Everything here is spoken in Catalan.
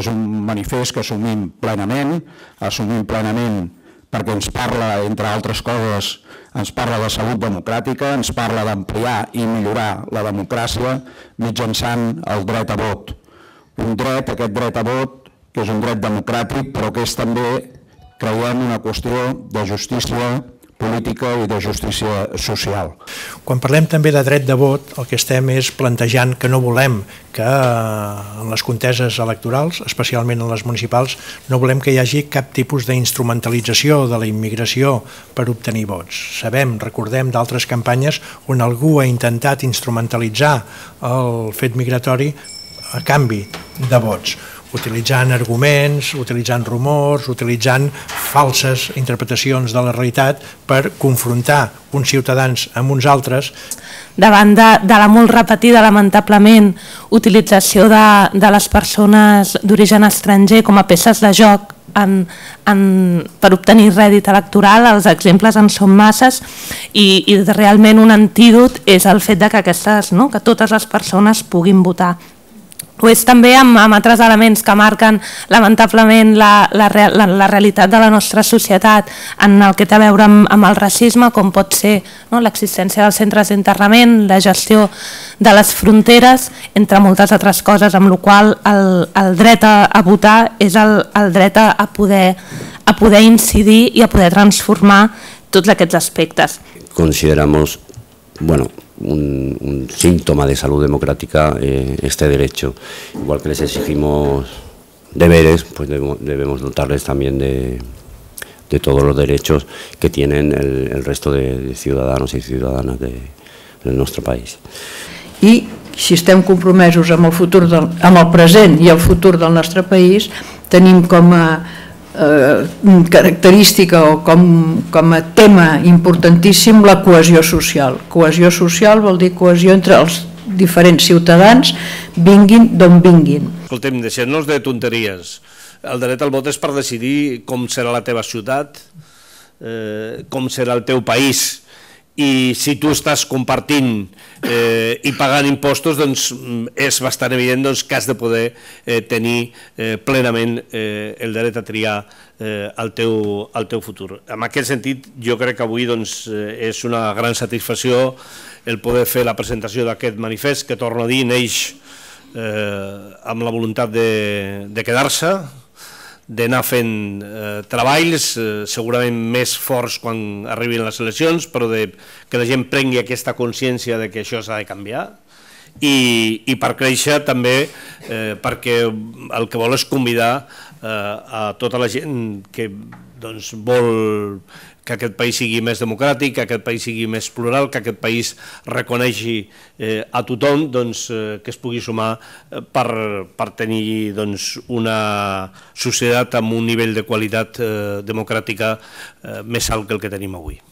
És un manifest que assumim plenament, assumim plenament perquè ens parla, entre altres coses, ens parla de salut democràtica, ens parla d'ampliar i millorar la democràcia mitjançant el dret a vot. Un dret, aquest dret a vot, que és un dret democràtic, però que és també, creiem, una qüestió de justícia política i de justícia social. Quan parlem també de dret de vot, el que estem és plantejant que no volem que eh, en les conteses electorals, especialment en les municipals, no volem que hi hagi cap tipus d'instrumentalització de la immigració per obtenir vots. Sabem, recordem d'altres campanyes on algú ha intentat instrumentalitzar el fet migratori a canvi de vots utilitzant arguments, utilitzant rumors, utilitzant falses interpretacions de la realitat per confrontar uns ciutadans amb uns altres. Davant de, de la molt repetida, lamentablement, utilització de, de les persones d'origen estranger com a peces de joc en, en, per obtenir rèdit electoral, els exemples en són masses i, i realment un antídot és el fet de que, aquestes, no, que totes les persones puguin votar ho és també amb, amb altres elements que marquen lamentablement la, la, la, la realitat de la nostra societat en el que té a veure amb, amb el racisme, com pot ser no, l'existència dels centres d'internament, la gestió de les fronteres, entre moltes altres coses, amb la qual el, el dret a, a votar és el, el dret a poder, a poder incidir i a poder transformar tots aquests aspectes. Consideramos, bueno, un, síntoma de salud democrática eh, este derecho. Igual que les exigimos deberes, pues debemos dotarles también de, de todos los derechos que tienen el, resto de, ciudadanos y ciudadanas de, nuestro país. Y si estamos comprometidos con el, presente y el futuro de el país, tenemos como a eh, característica o com, com a tema importantíssim la cohesió social. Cohesió social vol dir cohesió entre els diferents ciutadans, vinguin d'on vinguin. Escoltem, deixem-nos de tonteries. El dret al vot és per decidir com serà la teva ciutat, eh, com serà el teu país, i si tu estàs compartint eh, i pagant impostos, doncs mm, és bastant evident doncs, que has de poder eh, tenir eh, plenament eh, el dret a triar eh, el, teu, el teu futur. En aquest sentit, jo crec que avui doncs, eh, és una gran satisfacció el poder fer la presentació d'aquest manifest, que torno a dir, neix eh, amb la voluntat de, de quedar-se, d'anar fent eh, treballs, eh, segurament més forts quan arribin les eleccions, però de, que la gent prengui aquesta consciència de que això s'ha de canviar, i, i per créixer també eh, perquè el que vol és convidar eh, a tota la gent que doncs, vol que aquest país sigui més democràtic, que aquest país sigui més plural, que aquest país reconeixi eh, a tothom doncs, eh, que es pugui sumar eh, per, per tenir doncs, una societat amb un nivell de qualitat eh, democràtica eh, més alt que el que tenim avui.